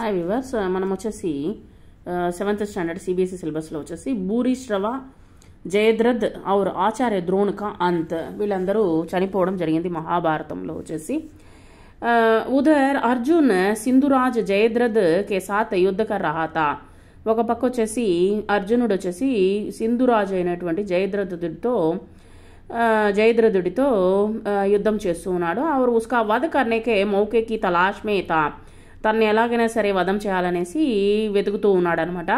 hi viewers uh, మనం వచ్చేసి seventh standard CBSE సిలబస్లో వచ్చేసి భూరిశ్రవ జయద్రథ్ ఔర్ ఆచార్య ద్రోణుక అంత్ వీళ్ళందరూ చనిపోవడం జరిగింది మహాభారతంలో వచ్చేసి uh, ఉదర్ అర్జున్ సింధురాజ్ జయద్రథ్ కే సాత్ యుద్ధకర్ రహాత ఒక పక్క వచ్చేసి అర్జునుడు వచ్చేసి సింధురాజు అయినటువంటి జయద్రథుడితో uh, జయద్రథుడితో యుద్ధం చేస్తూ ఉన్నాడు ఆవిడ ఉస్కా వధ కర్నేకే మౌకేకి తలాష్మేత తనని ఎలాగైనా సరే వధం చేయాలనేసి వెతుకుతూ ఉన్నాడనమాట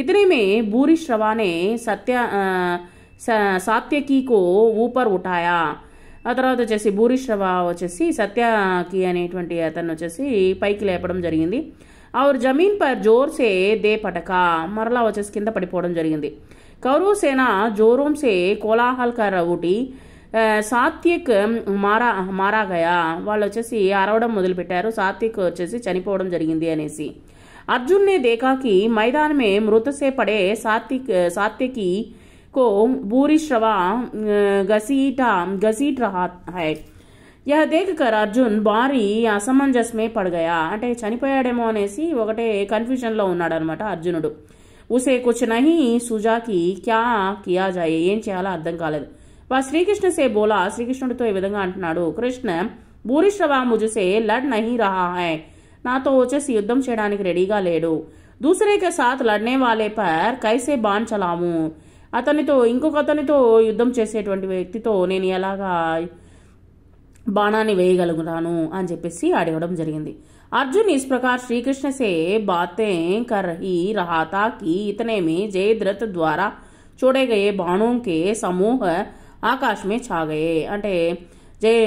ఇతనేమే భూరి శ్రవానే సత్య సాత్యకికో ఊపర్ ఉఠాయా ఆ తర్వాత వచ్చేసి భూరి శ్రవ వచ్చేసి సత్యకి అనేటువంటి అతను వచ్చేసి పైకి లేపడం జరిగింది ఆవిడ జమీన్ పర్ జోర్సే దే పటక మరలా వచ్చేసి కింద పడిపోవడం జరిగింది కౌరవ సేన జోరోంసే కోలాహల్కర ఊటి సాత్విక్ మారా మారాగయా వాళ్ళు వచ్చేసి అరవడం మొదలుపెట్టారు సాత్విక్ వచ్చేసి చనిపోవడం జరిగింది అనేసి अर्जुन ने देखा कि मैदान में मृत से पड़े सात्विक सात्विकी को बूरी श्रवा घसीटा घसीट रहा है यह देखकर అర్జున్ భారీ అసమంజస్ మే పడగయా అంటే చనిపోయాడేమో అనేసి ఒకటే కన్ఫ్యూజన్లో ఉన్నాడనమాట అర్జునుడు ఉసే కుచ్ నహి సుజాకి క్యా కియా జాయే ఏం చేయాలో అర్థం కాలేదు వా శ్రీకృష్ణ సే బోలా శ్రీకృష్ణుడితో ఈ విధంగా అంటున్నాడు కృష్ణ భూరిశ్రవా ముజుసే లడ్ నహి రహా హై నాతో వచ్చేసి యుద్ధం చేయడానికి రెడీగా లేడు దూసరే కే సాత్ లడ్నే వాలే పర్ కైసే బాన్ చలాము అతనితో ఇంకొక అతనితో యుద్ధం చేసేటువంటి వ్యక్తితో నేను ఎలాగా బాణాన్ని వేయగలుగుతాను అని చెప్పేసి అడగడం జరిగింది అర్జున్ ఇస్ ప్రకార్ శ్రీకృష్ణ సే బాతే కర్ రహీ రహాతా కి ఇతనే ద్వారా చూడగయే బాణోం సమూహ ఆకాశమే ఛాగయే అంటే జయ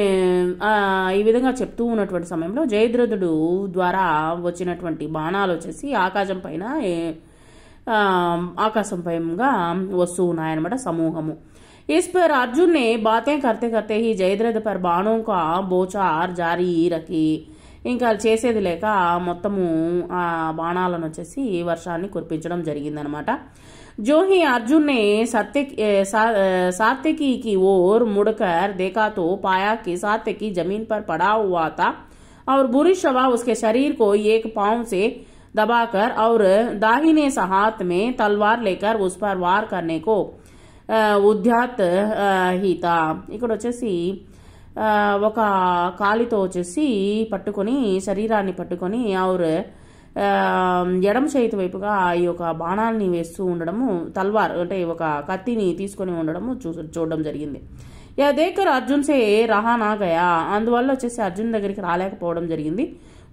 ఈ విధంగా చెప్తూ ఉన్నటువంటి సమయంలో జయద్రథుడు ద్వారా వచ్చినటువంటి బాణాలు వచ్చేసి ఆకాశం పైన ఆకాశం పైగా వస్తూ ఉన్నాయన్నమాట సమూహము इस అర్జున్ని బాతే కర్తే కర్తే करते करते జయద్రథ पर బాణం బోచార్ జారీ రకి ఇంకా చేసేది లేక మొత్తము ఆ బాణాలను వచ్చేసి వర్షాన్ని కురిపించడం జరిగిందనమాట जो ही अर्जुन ने सत्य सा, सात्यकी की ओर मुड़कर देखा तो पाया कि सात्यकी जमीन पर पड़ा हुआ था और बुरी शवा उसके शरीर को एक पांव से दबाकर और दाहिने हाथ में तलवार लेकर उस पर वार करने को उद्यात ही था ఇక్కడ వచ్చేసి ఒక కాలితో వచ్చేసి పట్టుకొని శరీరాన్ని పట్టుకొని ఆవిడ ఎడమ చేతి వైపుగా ఈ యొక్క బాణాలని వేస్తూ ఉండడము తల్వార్ అంటే ఒక కత్తిని తీసుకొని ఉండడము చూ చూడడం జరిగింది యా దేకర్ అర్జున్ సే రహానా గయా అందువల్ల వచ్చేసి అర్జున్ దగ్గరికి రాలేకపోవడం జరిగింది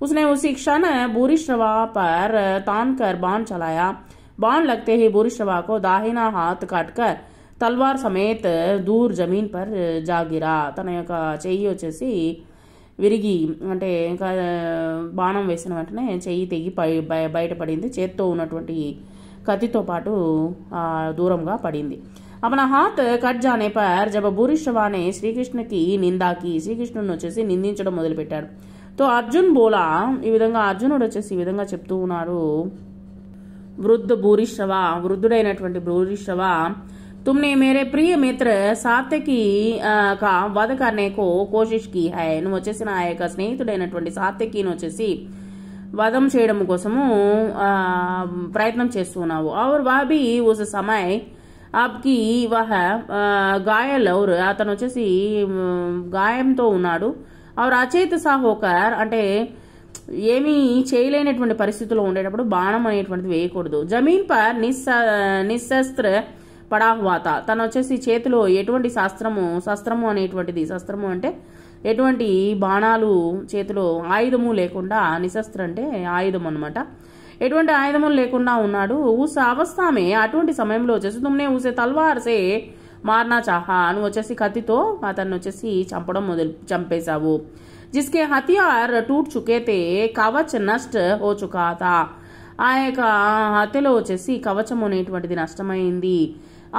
ఉస్నే ఉసి క్షణ बोरिश्रवा पर तान कर बाण चलाया बाण लगते ही बोरिश्रवा को दाहिना हाथ काटकर तलवार समेत दूर जमीन पर जा गिरा తన యొక్క చెయ్యి వచ్చేసి విరిగి అంటే ఇంకా బాణం వేసిన వెంటనే చెయ్యి తెగి బయటపడింది చేత్తో ఉన్నటువంటి కత్తితో పాటు దూరంగా పడింది నా హాత్ కట్ జానే పర్ జబ భూరిష్వానే శ్రీకృష్ణుకి శ్రీకృష్ణకి నిందాకి శ్రీకృష్ణుని వచ్చేసి నిందించడం మొదలుపెట్టాడు తో అర్జున్ బోలా ఈ విధంగా అర్జునుడు వచ్చేసి ఈ విధంగా చెప్తూ ఉన్నారు వృద్ధ భూరిష్వ వృద్ధుడైనటువంటి భూరిష్వ तुमने मेरे प्रिय मित्र సాత్యకి కా వధ కర్నే కో కోషిష్ కీ హై నువ్వు వచ్చేసి నా యొక్క స్నేహితుడైనటువంటి సాత్యకిని వచ్చేసి వధం చేయడం కోసము ప్రయత్నం చేస్తున్నావు ఔర్ వాబీ ఉస సమయ్ ఆప్కి వాహ గాయల్ ఔర్ అతను వచ్చేసి గాయంతో ఉన్నాడు ఔర్ అచేత సాహోకర్ అంటే ఏమీ చేయలేనటువంటి పరిస్థితుల్లో ఉండేటప్పుడు బాణం అనేటువంటిది వేయకూడదు జమీన్ పర్ నిస్స నిస్సస్త్ర పడాహ్వాత తను వచ్చేసి చేతిలో ఎటువంటి శాస్త్రము శస్త్రము అనేటువంటిది శస్త్రము అంటే ఎటువంటి బాణాలు చేతిలో ఆయుధము లేకుండా నిశస్త్ర అంటే ఆయుధం అనమాట ఎటువంటి ఆయుధము లేకుండా ఉన్నాడు ఊస అవస్థామే అటువంటి సమయంలో వచ్చేసి తుమ్నే ఊసే తల్వార్సే మార్నా చాహా నువ్వు వచ్చేసి కత్తితో అతన్ని వచ్చేసి చంపడం మొదలు చంపేశావు జిస్కే హత్యార్ టూట్ చుకేతే కవచ్ నష్ట ఓ చుకాత ఆ యొక్క హత్యలో వచ్చేసి కవచం అనేటువంటిది నష్టమైంది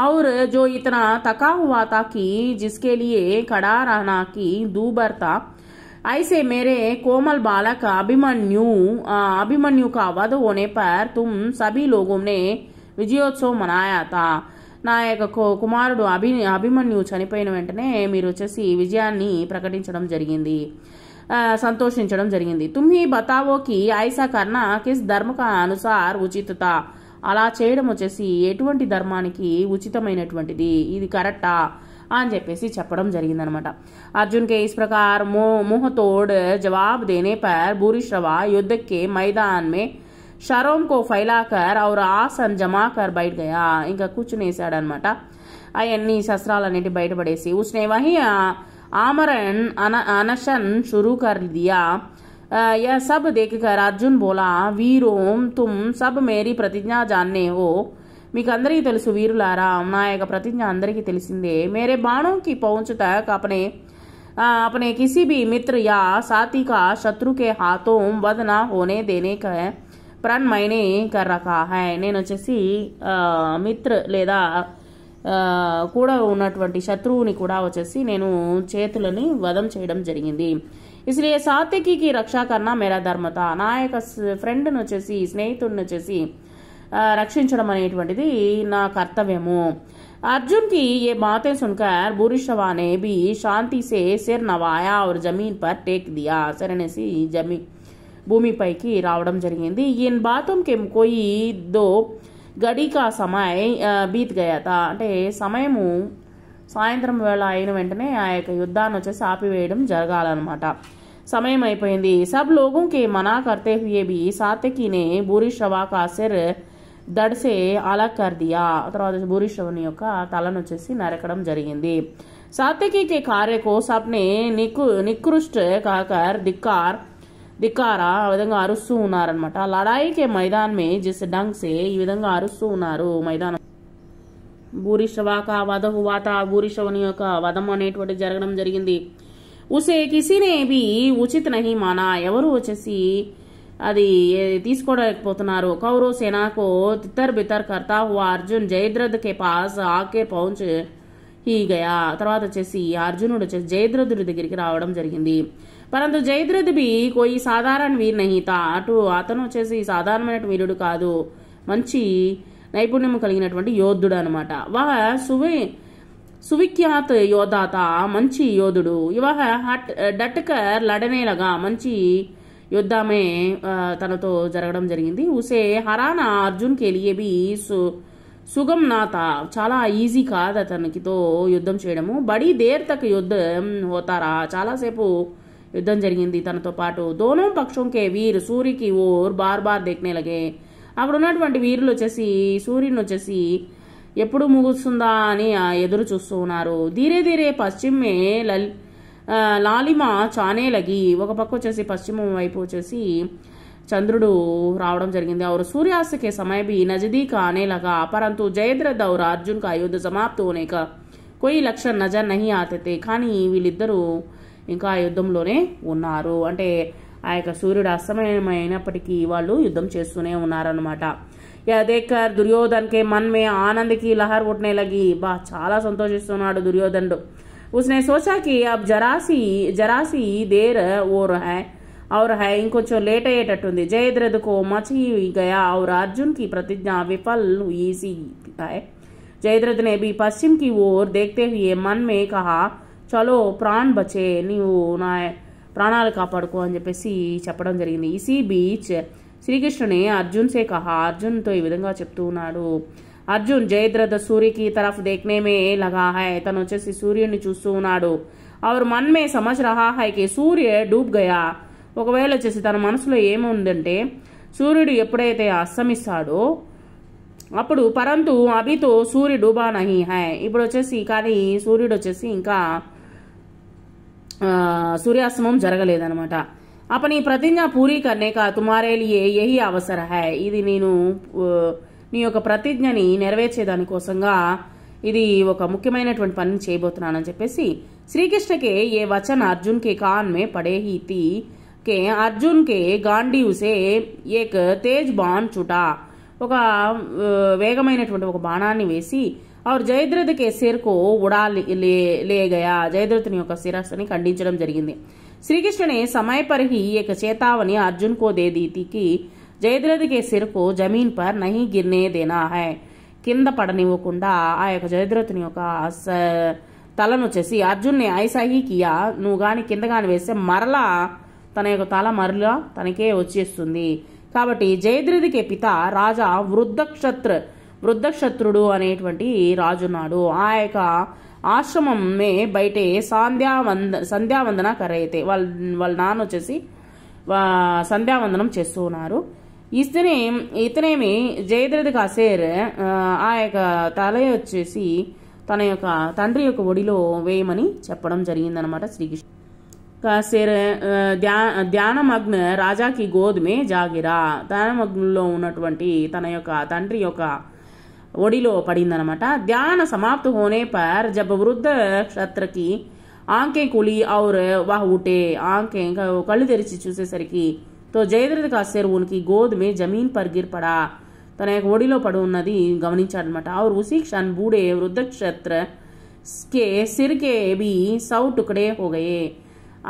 और जो इतना थका हुआ था कि जिसके लिए खड़ा रहना की दूबर था ऐसे मेरे कोमल बालक अभिमन्यु अभिमन्यु का वध होने पर तुम सभी लोगों ने విజయోత్సవం మనాయా తా నా యొక్క కుమారుడు అభి అభిమన్యు చనిపోయిన వెంటనే మీరు వచ్చేసి విజయాన్ని ప్రకటించడం జరిగింది సంతోషించడం జరిగింది తుమ్హి బతావోకి ఐసా కర్ణ కిస్ ధర్మ అనుసార్ ఉచిత అలా చేయడం వచ్చేసి ఎటువంటి ధర్మానికి ఉచితమైనటువంటిది ఇది కరెక్టా అని చెప్పేసి చెప్పడం జరిగిందనమాట అర్జున్ కేస్ इस प्रकार मोह मुंह तोड़ जवाब देने पर बुरीश्रवा युद्ध షరోమ్ కో ఫైలాకర్ ఔర్ ఆసన్ జమాకర్ బయట గయా ఇంకా కూర్చునేసాడనమాట అవన్నీ శస్త్రాలన్నిటి బయటపడేసి ఉస్నే వహి ఆమరన్ అన అనషన్ షురూకర్ దియా यह सब देखकर అర్జున్ బోలా వీరోం तुम సబ్ మేరీ ప్రతిజ్ఞ जानने ఓ మీకు అందరికీ తెలుసు వీరులారా నా యొక్క ప్రతిజ్ఞ అందరికీ తెలిసిందే మేరే బాణోకి పౌంచ్ తక్ अपने अपने किसी भी मित्र या साथी का शत्रु के हाथों वध ప్రణ్ మైనే కర్ రకా హై నేను వచ్చేసి మిత్ర లేదా కూడా ఉన్నటువంటి శత్రువుని కూడా వచ్చేసి నేను చేతులని వధం చేయడం జరిగింది ఇసులే సాత్వికి రక్షా కన్నా మేరా ధర్మత నా యొక్క ఫ్రెండ్ను వచ్చేసి స్నేహితుడిని వచ్చేసి రక్షించడం అనేటువంటిది నా కర్తవ్యము అర్జున్కి ఏ బాతే సున్కర్ భూరిషవా అనే బి శాంతి సే సేర్ నవాయా ఆర్ జమీన్ పర్ టేక్ దియా సర్ అనేసి జమీ భూమిపైకి రావడం జరిగింది ఈయన బాతుం కెమ్ కొయి దో గడికా సమయ బీత్ గయాత అంటే సమయము సాయంత్రం వేళ అయిన వెంటనే ఆ యొక్క యుద్ధాన్ని వచ్చేసి ఆపివేయడం జరగాలన్నమాట సమయం అయిపోయింది సబ్ లోగోకి మనా కర్తే హుయే బి भी భూరి నే కాసిర్ దడ్సే అలా కర్దియా తర్వాత భూరిశ్రవుని యొక్క తలను వచ్చేసి నరకడం జరిగింది సాత్యకి కార్యకో సప్నే నికు నికృష్ట కాకర్ దిక్కార్ దిక్కారా ఆ విధంగా అరుస్తూ ఉన్నారనమాట లడాయి కే మైదాన్ మే జిస్ డంగ్సే సే ఈ విధంగా అరుస్తూ ఉన్నారు మైదానం భూరిషవాక వధవు వాత భూరిషవుని యొక్క వధం అనేటువంటి జరగడం జరిగింది ఉసే కిసినే బి ఉచిత్ నహి మానా ఎవరు వచ్చేసి అది తీసుకోలేకపోతున్నారు కౌరవ సేనాకు తిత్తర్ బిత్తర్ కర్తా హువా అర్జున్ జయద్రథ్ కే పాస్ ఆకే పౌంచ్ హీ గయా తర్వాత వచ్చేసి అర్జునుడు వచ్చేసి జయద్రథుడి దగ్గరికి రావడం జరిగింది పరంతు జయద్రథ్ బి కోయి సాధారణ వీర్ నహిత అటు అతను వచ్చేసి సాధారణమైన వీరుడు కాదు మంచి నైపుణ్యం కలిగినటువంటి యోధుడు అనమాట వహ సువి సువిఖ్యాత్ యోధాత మంచి యోధుడు ఇవహ హట్ డట్కర్ లడనేలగా మంచి యుద్ధమే తనతో జరగడం జరిగింది ఉసే హరాన అర్జున్ కేలియేబి సు సుగం నాత చాలా ఈజీ కాదు అతనికితో యుద్ధం చేయడము బడి దేర్ తక్ యుద్ధం పోతారా చాలాసేపు యుద్ధం జరిగింది తనతో పాటు దోనో పక్షం కే వీర్ సూర్యకి ఓర్ బార్ బార్ దేక్నే లగే అక్కడ ఉన్నటువంటి వీరులు వచ్చేసి సూర్యుని వచ్చేసి ఎప్పుడు ముగుస్తుందా అని ఎదురు చూస్తూ ఉన్నారు ధీరే ధీరే పశ్చిమే లల్ లాలిమ చానే లగి ఒక పక్క వచ్చేసి పశ్చిమం వైపు వచ్చేసి చంద్రుడు రావడం జరిగింది అవరు సూర్యాస్తకే के समय भी नजदीक आने लगा परंतु జయద్రథ్ और అర్జున్ का యుద్ధ సమాప్త होने లక్ష్యం నజర్ నహి ఆతతే కానీ వీళ్ళిద్దరూ ఇంకా యుద్ధంలోనే ఉన్నారు అంటే ఆ యొక్క సూర్యుడు అస్తమయమైనప్పటికీ వాళ్ళు యుద్ధం చేస్తూనే ఉన్నారనమాట యదేకర్ దుర్యోధన్కే మన్మే ఆనంద్కి లహర్ ఉట్నే లగి బా చాలా సంతోషిస్తున్నాడు దుర్యోధనుడు ఉస్నే సోచాకి कि జరాసి జరాసి దేర్ ఓర్ హై ఔర్ హై ఇంకొంచెం లేట్ అయ్యేటట్టుంది కో మచి గయా ఔర్ అర్జున్కి ప్రతిజ్ఞ प्रतिज्ञा विफल हुई सी है जयद्रथ ने भी पश्चिम की ओर देखते हुए मन నీవు నా ప్రాణాలు కాపాడుకో అని చెప్పేసి చెప్పడం జరిగింది ఈసీ బీచ్ శ్రీకృష్ణుని అర్జున్ సే కహా అర్జున్తో ఈ విధంగా చెప్తూ ఉన్నాడు అర్జున్ జయద్రథ సూర్యకి తరఫ్ దేక్నేమే లగా హై తను వచ్చేసి సూర్యుడిని చూస్తూ ఉన్నాడు అవరు మన్మే సమజ్ రహా హైకి సూర్య డూబ్ గయా ఒకవేళ వచ్చేసి తన మనసులో ఏముందంటే సూర్యుడు ఎప్పుడైతే అస్తమిస్తాడో అప్పుడు పరంతు అభితో సూర్యుడు బా నహి హై ఇప్పుడు వచ్చేసి కానీ సూర్యుడు వచ్చేసి ఇంకా సూర్యాస్తమం జరగలేదనమాట అప్పని ప్రతిజ్ఞ పూరి కర్నే కా తుమారే లియే యహి అవసర హై ఇది నేను నీ యొక్క ప్రతిజ్ఞని కోసంగా ఇది ఒక ముఖ్యమైనటువంటి పనిని చేయబోతున్నానని చెప్పేసి శ్రీకృష్ణకే ఏ వచన అర్జున్కే కాన్ మే పడే హీతి కే అర్జున్కే గాంధీ ఉసే ఏక్ తేజ్ బాన్ చుటా ఒక వేగమైనటువంటి ఒక బాణాన్ని వేసి और जयद्रथ के सिर को उड़ा ले ले गया जयद्रथनियो का सिर आसनक अडिचरण జరిగింది శ్రీకృష్ణనే సమయ పరిహి ఈక చేతావని అర్జున్ కో దేది తీ కి जयद्रथ के सिर को जमीन पर नहीं गिरने देना है किंद पडనివకుండా ఆయక జైద్రతనియక అస తలనొచేసి అర్జున్ని ఐసాయి కియా నుగాని కింద గాని వేసే మరల తనేక తల మరల తనికి వచ్చేస్తుంది కాబట్టి జైద్రథి కే పితా రాజా వృద్ధక్షత్ర వృద్ధక్షత్రుడు అనేటువంటి రాజున్నాడు ఆ యొక్క ఆశ్రమమే బయటే సంధ్యావంద సంధ్యావందన కరైతే వాళ్ళ వాళ్ళ నాన్న వచ్చేసి సంధ్యావందనం చేస్తూ ఉన్నారు ఇతనే ఇతనేమి జయద్రథ్ కాసేర్ ఆ యొక్క తల వచ్చేసి తన యొక్క తండ్రి యొక్క ఒడిలో వేయమని చెప్పడం జరిగిందనమాట శ్రీకృష్ణ కాసేర్ ధ్యా ధ్యానమగ్న రాజాకి గోధుమే జాగిరా ధ్యానమగ్నంలో ఉన్నటువంటి తన యొక్క తండ్రి యొక్క ఒడిలో పడిందనమాట ధ్యాన సమాప్త होने पर जब वृद्ध క్షత్ర की ఆంకేం కూలి और वह उठे కళ్ళు తెరిచి చూసేసరికి తో జయద్రథ का ఉనికి उनकी జమీన్ में जमीन पर తన యొక్క ఒడిలో పడి ఉన్నది గమనించాడనమాట ఆవిడ ఉసీ క్షణ్ బూడే వృద్ధ క్షత్ర కే సిరికే బి సౌ టుకడే హోగయే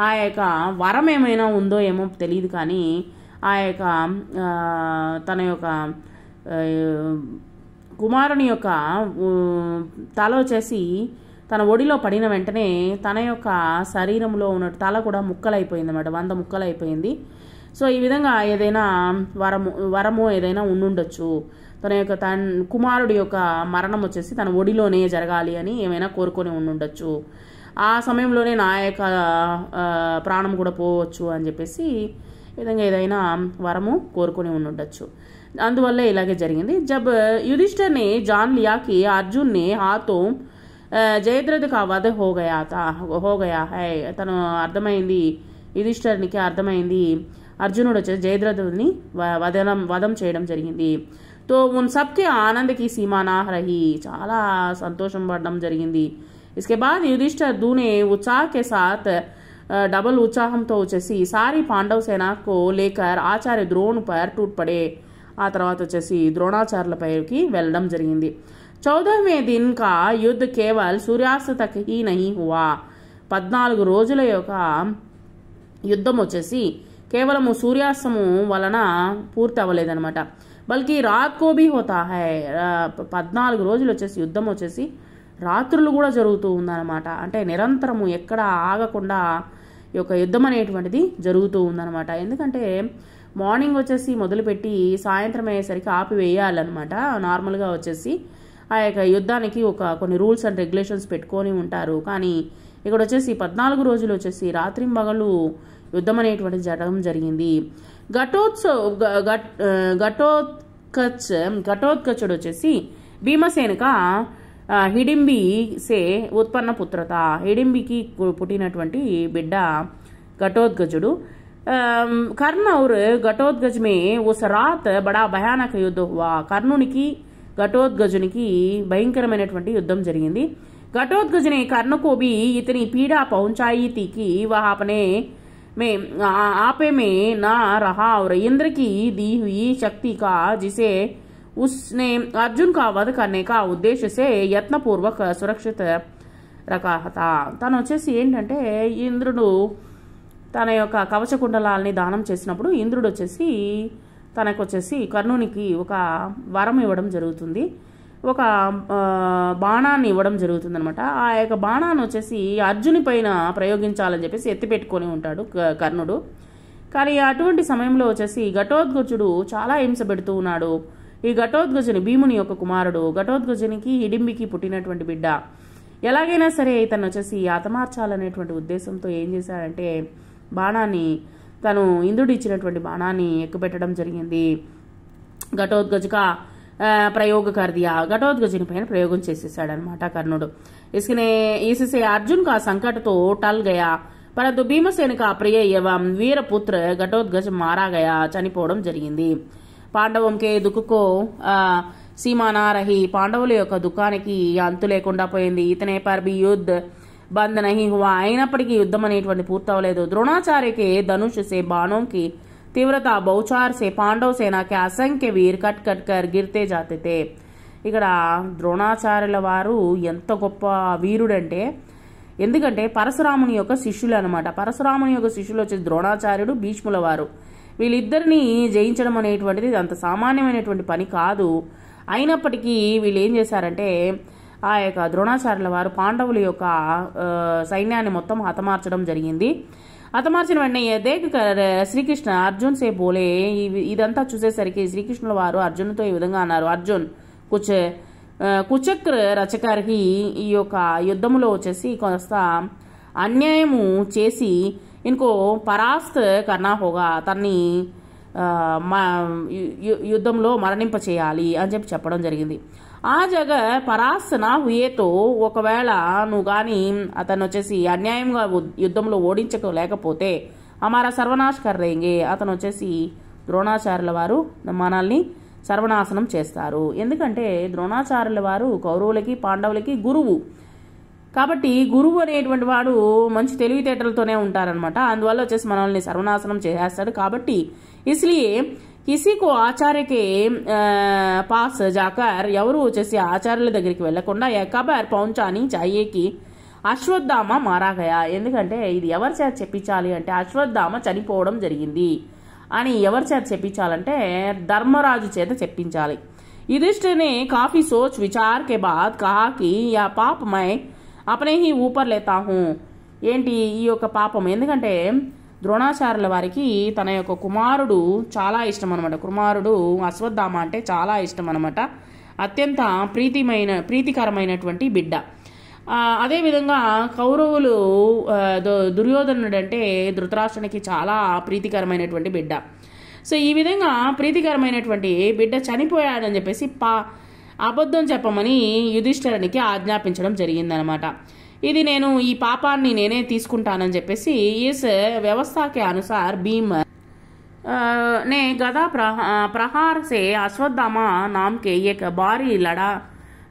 ఆ యొక్క వరం ఏమైనా ఉందో ఏమో తెలియదు కానీ ఆ యొక్క తన యొక్క కుమారుని యొక్క తల వచ్చేసి తన ఒడిలో పడిన వెంటనే తన యొక్క శరీరంలో ఉన్న తల కూడా ముక్కలైపోయింది అన్నమాట వంద ముక్కలైపోయింది సో ఈ విధంగా ఏదైనా వరము వరము ఏదైనా ఉండుండొచ్చు తన యొక్క తన కుమారుడి యొక్క మరణం వచ్చేసి తన ఒడిలోనే జరగాలి అని ఏమైనా కోరుకొని ఉండుండొచ్చు ఆ సమయంలోనే నా యొక్క ప్రాణం కూడా పోవచ్చు అని చెప్పేసి విధంగా ఏదైనా వరము కోరుకొని ఉండుండొచ్చు అందువల్ల ఇలాగే జరిగింది జబ్ युधिष्ठर ने जान लिया कि अर्जुन ने हाथों జయద్రథ్ का वध हो गया था हो गया है తను అర్థమైంది యుధిష్ఠర్నికి అర్థమైంది అర్జునుడు వచ్చేసి జయద్రథుని వదనం వధం చేయడం జరిగింది తో ఉన్ సబ్కి ఆనందకి సీమానా రహి చాలా సంతోషం పడడం జరిగింది इसके बाद युधिष्ठर दूने उत्साह के साथ डबल उत्साह तो उचेसी सारी पांडव सेना को लेकर आचार्य द्रोण पर टूट पड़े ఆ తర్వాత వచ్చేసి ద్రోణాచార్యులపైకి వెళ్ళడం జరిగింది చౌదహమే దిన్ కా యుద్ధ కేవల్ సూర్యాస్త హీ నహి హువా పద్నాలుగు రోజుల యొక్క యుద్ధం వచ్చేసి కేవలము సూర్యాస్తము వలన పూర్తి అవ్వలేదనమాట బల్కి రాత్కో బీ హోతా హై పద్నాలుగు రోజులు వచ్చేసి యుద్ధం వచ్చేసి రాత్రులు కూడా జరుగుతూ ఉందన్నమాట అంటే నిరంతరము ఎక్కడ ఆగకుండా ఈ యొక్క యుద్ధం అనేటువంటిది జరుగుతూ ఉందన్నమాట ఎందుకంటే మార్నింగ్ వచ్చేసి మొదలుపెట్టి సాయంత్రం అయ్యేసరికి ఆపివేయాలన్నమాట నార్మల్గా వచ్చేసి ఆ యొక్క యుద్ధానికి ఒక కొన్ని రూల్స్ అండ్ రెగ్యులేషన్స్ పెట్టుకొని ఉంటారు కానీ ఇక్కడ వచ్చేసి పద్నాలుగు రోజులు వచ్చేసి మగలు యుద్ధం అనేటువంటి జరగడం జరిగింది ఘటోత్సవ ఘటోత్కచ్ ఘటోత్కచుడు వచ్చేసి భీమసేనక హిడింబి సే ఉత్పన్న పుత్రత హిడింబికి పుట్టినటువంటి బిడ్డ ఘటోద్గజుడు కర్న మరియు గటోద్గజమి ఆ రాత్రి బడా భయంకర యుద్ధం hua కర్ణునికి గటోద్గజనికి భయంకరమైనటువంటి యుద్ధం జరిగింది గటోద్గజనే కర్ణుకో bhi ఇతని పీడ પહોંચాయితీకి వహపనే ఆపేమే న రహ అవరేంద్రకి దివి శక్తి కా جسے उसने अर्जुन का वध करने का उद्देश्य से यत्नपूर्वक सुरक्षित रखा होता तनोచేసి ఏంటంటే ఇంద్రుడు తన యొక్క కవచకుండలాల్ని దానం చేసినప్పుడు ఇంద్రుడు వచ్చేసి తనకు వచ్చేసి కర్ణునికి ఒక వరం ఇవ్వడం జరుగుతుంది ఒక బాణాన్ని ఇవ్వడం జరుగుతుంది అనమాట ఆ యొక్క బాణాన్ని వచ్చేసి అర్జుని పైన ప్రయోగించాలని చెప్పేసి ఎత్తిపెట్టుకొని ఉంటాడు కర్ణుడు కానీ అటువంటి సమయంలో వచ్చేసి ఘటోద్గజుడు చాలా హింస పెడుతూ ఉన్నాడు ఈ ఘటోద్గజుని భీముని యొక్క కుమారుడు ఘటోద్గజునికి హిడింబికి పుట్టినటువంటి బిడ్డ ఎలాగైనా సరే ఇతను వచ్చేసి హతమార్చాలనేటువంటి ఉద్దేశంతో ఏం చేశాడంటే బాణాన్ని తను ఇంద్రుడు ఇచ్చినటువంటి బాణాన్ని ఎక్కుపెట్టడం జరిగింది ఘటోద్గజక ప్రయోగకర్దియా ఘటోద్గజుని పైన ప్రయోగం అనమాట కర్ణుడు ఇసుకనే ఈసే అర్జున్ కా సంకటతో టల్ గయా పరంతు భీమసేన ప్రియ యవం వీరపుత్ర ఘటోద్గజ మారాగయా చనిపోవడం జరిగింది పాండవంకే దుఃఖకో సీమానారహి పాండవుల యొక్క దుఃఖానికి అంతు లేకుండా పోయింది ఇతనే పర్బి యుద్ధ్ బంద్ నహి హువా అయినప్పటికీ యుద్ధం అనేటువంటి పూర్తవలేదు ద్రోణాచార్యకి ధనుష్ సే బాణోంకి తీవ్రత బౌచార్ సే పాండవ సేనాకి అసంఖ్య వీర్ కట్ కట్ కర్ గిర్తే జాతితే ఇక్కడ ద్రోణాచార్యుల వారు ఎంత గొప్ప వీరుడంటే ఎందుకంటే పరశురాముని యొక్క శిష్యులు అనమాట పరశురాముని యొక్క శిష్యులు వచ్చే ద్రోణాచార్యుడు భీష్ముల వారు వీళ్ళిద్దరిని జయించడం అనేటువంటిది అంత సామాన్యమైనటువంటి పని కాదు అయినప్పటికీ వీళ్ళు ఏం చేశారంటే ఆ యొక్క ద్రోణాచార్యుల వారు పాండవుల యొక్క సైన్యాన్ని మొత్తం హతమార్చడం జరిగింది హతమార్చిన వెంటనే అదే శ్రీకృష్ణ అర్జున్ సే బోలే ఇదంతా చూసేసరికి శ్రీకృష్ణుల వారు అర్జున్తో ఈ విధంగా అన్నారు అర్జున్ కుచ కుచక్ర రచకారికి ఈ యొక్క యుద్ధములో వచ్చేసి కొంత అన్యాయము చేసి ఇంకో పరాస్త కర్ణాహోగా తన్ని మా యుద్ధంలో మరణింప చేయాలి అని చెప్పి చెప్పడం జరిగింది ఆ జగ పరాసన హుయేతో ఒకవేళ నువ్వు కానీ అతను వచ్చేసి అన్యాయంగా యుద్ధంలో లేకపోతే అమారా సర్వనాశ్ కర్రేంగే అతను వచ్చేసి ద్రోణాచార్యుల వారు మనల్ని సర్వనాశనం చేస్తారు ఎందుకంటే ద్రోణాచార్యుల వారు కౌరవులకి పాండవులకి గురువు కాబట్టి గురువు అనేటువంటి వాడు మంచి తెలివితేటలతోనే ఉంటారనమాట అందువల్ల వచ్చేసి మనల్ని సర్వనాశనం చేసేస్తాడు కాబట్టి ఇస్లీ కిసీ కో ఆచార్యకి పాస్ జాకర్ ఎవరు వచ్చేసి ఆచార్యుల దగ్గరికి వెళ్లకుండా కబర్ పౌంచాని చాయేకి అశ్వత్థామ మారాగయా ఎందుకంటే ఇది ఎవరి చేత చెప్పించాలి అంటే అశ్వత్థామ చనిపోవడం జరిగింది అని ఎవరి చేత చెప్పించాలంటే ధర్మరాజు చేత చెప్పించాలి युधिष्ठ కాఫీ సోచ్ విచార్ विचार బాద్ बाद ఆ పాపమై यह హీ ఊపర్ లేతాహు ఏంటి ఈ యొక్క పాపం ఎందుకంటే ద్రోణాచార్యుల వారికి తన యొక్క కుమారుడు చాలా ఇష్టం అనమాట కుమారుడు అశ్వత్థామ అంటే చాలా ఇష్టం అనమాట అత్యంత ప్రీతిమైన ప్రీతికరమైనటువంటి బిడ్డ అదేవిధంగా కౌరవులు దుర్యోధనుడు అంటే ధృతరాష్ట్రునికి చాలా ప్రీతికరమైనటువంటి బిడ్డ సో ఈ విధంగా ప్రీతికరమైనటువంటి బిడ్డ చనిపోయాడని చెప్పేసి పా అబద్ధం చెప్పమని యుధిష్ఠరునికి ఆజ్ఞాపించడం జరిగిందనమాట ఇది నేను ఈ పాపాన్ని నేనే తీసుకుంటానని చెప్పేసి ఈస్ వ్యవస్థకి అనుసార్ భీమ్ నే గదా प्रहार से నామ్కే ఏక భారీ లడా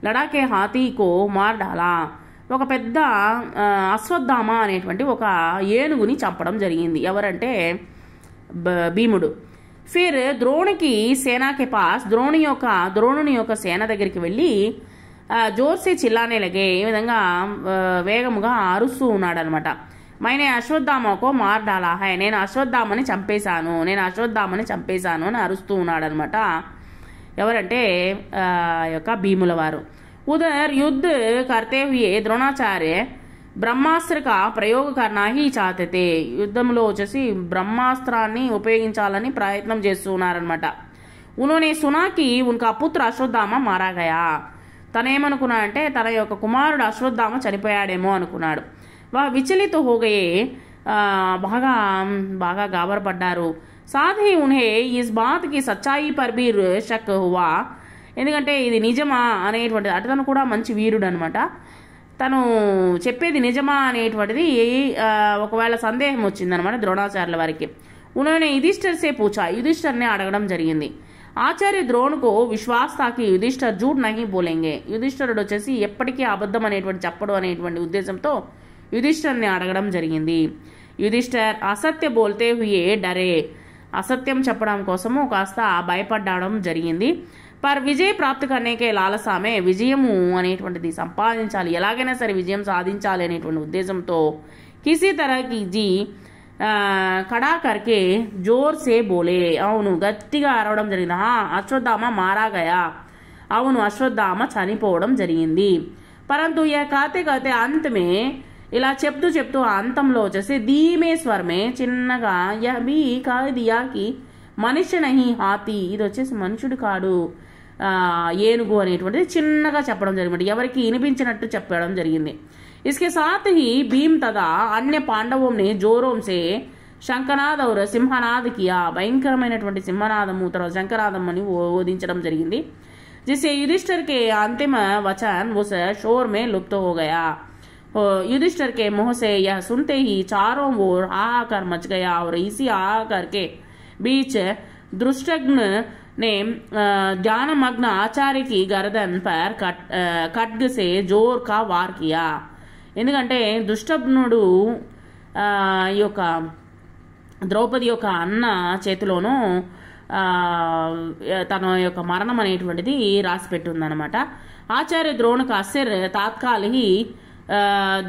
లడాకే హాతీకో మార్డాలా ఒక పెద్ద అశ్వత్థామ అనేటువంటి ఒక ఏనుగుని చంపడం జరిగింది ఎవరంటే భీముడు ఫిర్ ద్రోణికి సేనాకి పాస్ ద్రోణి యొక్క ద్రోణుని యొక్క సేన దగ్గరికి వెళ్ళి జోర్సే చిల్లానే లగే ఈ విధంగా వేగముగా అరుస్తూ ఉన్నాడు అనమాట మైనే అశ్వత్థామకో మార్డాలా హాయ్ నేను అశ్వత్థామని చంపేశాను నేను అశ్వత్థామని చంపేశాను అని అరుస్తూ ఉన్నాడనమాట ఎవరంటే యొక్క భీముల వారు ఉదర్ యుద్ధ కర్తవ్యే ద్రోణాచార్య బ్రహ్మాస్త్రక ప్రయోగకరణ హీ చాతతే యుద్ధంలో వచ్చేసి బ్రహ్మాస్త్రాన్ని ఉపయోగించాలని ప్రయత్నం చేస్తున్నారనమాట ఉనోనే సునాకి ఉన్కా పుత్ర అశ్వత్థామ మారాగయా తనేమనుకున్నాడంటే తన యొక్క కుమారుడు అశ్వత్థామ చనిపోయాడేమో అనుకున్నాడు వా విచలిత హోగయే బాగా బాగా గాబరపడ్డారు సాధి ఉన్హే ఈ బాత్కి సచ్చాయి పర్బీర్ షక్ హువా ఎందుకంటే ఇది నిజమా అనేటువంటిది తను కూడా మంచి వీరుడు అనమాట తను చెప్పేది నిజమా అనేటువంటిది ఒకవేళ సందేహం వచ్చిందనమాట ద్రోణాచార్యుల వారికి ఉన్హోనే యుధిష్ఠర్ పూచా యుధిష్టర్నే అడగడం జరిగింది ఆచార్య ద్రోణుకు విశ్వాస్తాకి యుధిష్ఠర్ జూడ్ నహి బోలెంగే యుధిష్ఠరుడు వచ్చేసి ఎప్పటికీ అబద్ధం అనేటువంటి చెప్పడం అనేటువంటి ఉద్దేశంతో యుధిష్ఠర్ని అడగడం జరిగింది యుధిష్ఠర్ అసత్య బోల్తే హుయే డరే అసత్యం చెప్పడం కోసము కాస్త భయపడ్డాడం జరిగింది పర్ విజయ ప్రాప్తి కనేకే లాలసామే విజయము అనేటువంటిది సంపాదించాలి ఎలాగైనా సరే విజయం సాధించాలి అనేటువంటి ఉద్దేశంతో కిసీ తరహకి జీ కడా కర్కే జోర్ సే బోలే అవును గట్టిగా అరవడం జరిగింది హా అశ్వత్థామ మారాగయా అవును అశ్వత్థామ చనిపోవడం జరిగింది పరంతు ఏ కాతే కాతే అంతమే ఇలా చెప్తూ చెప్తూ అంతంలో వచ్చేసి ధీమే స్వరమే చిన్నగా యబీ కాదియాకి మనిషి నహి హాతి ఇది వచ్చేసి మనుషుడు కాడు ఏనుగు అనేటువంటిది చిన్నగా చెప్పడం జరిగింది ఎవరికి వినిపించినట్టు చెప్పడం జరిగింది ఇసుకే సాత్ హి భీమ్ తదా అన్య पांडवों జోరోంసే जोरों से శంఖనాథ్ కియా భయంకరమైనటువంటి సింహనాథము తర్వాత శంకనాదం అని ఓదించడం జరిగింది జిసే యుధిష్ఠర్ కే అంతిమ వచన్ ఉస షోర్ మే లుప్త హోగయా ఓ యుధిష్ఠర్ के मुंह से यह చారో ही चारों మచ్ గయా ఇసి गया బీచ్ दृष्टग्न నే జ్ఞానమగ్న ఆచార్యకి గరదన్ పర్ కట్ कट జోర్ కా వార్కియా ఎందుకంటే దుష్టభ్నుడు ఈ యొక్క ద్రౌపది యొక్క అన్న చేతిలోనూ తన యొక్క మరణం అనేటువంటిది అనమాట ఆచార్య ద్రోణ కాసిర్ తాత్కాలిక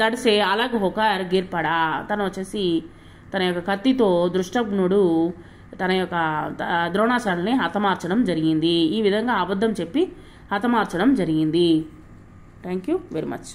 దడిసే అలగ్ హోకర్ గిర్పడా తను వచ్చేసి తన యొక్క కత్తితో దృష్టజ్ఞుడు తన యొక్క ద్రోణాచార్యుల్ని హతమార్చడం జరిగింది ఈ విధంగా అబద్ధం చెప్పి హతమార్చడం జరిగింది థ్యాంక్ యూ వెరీ మచ్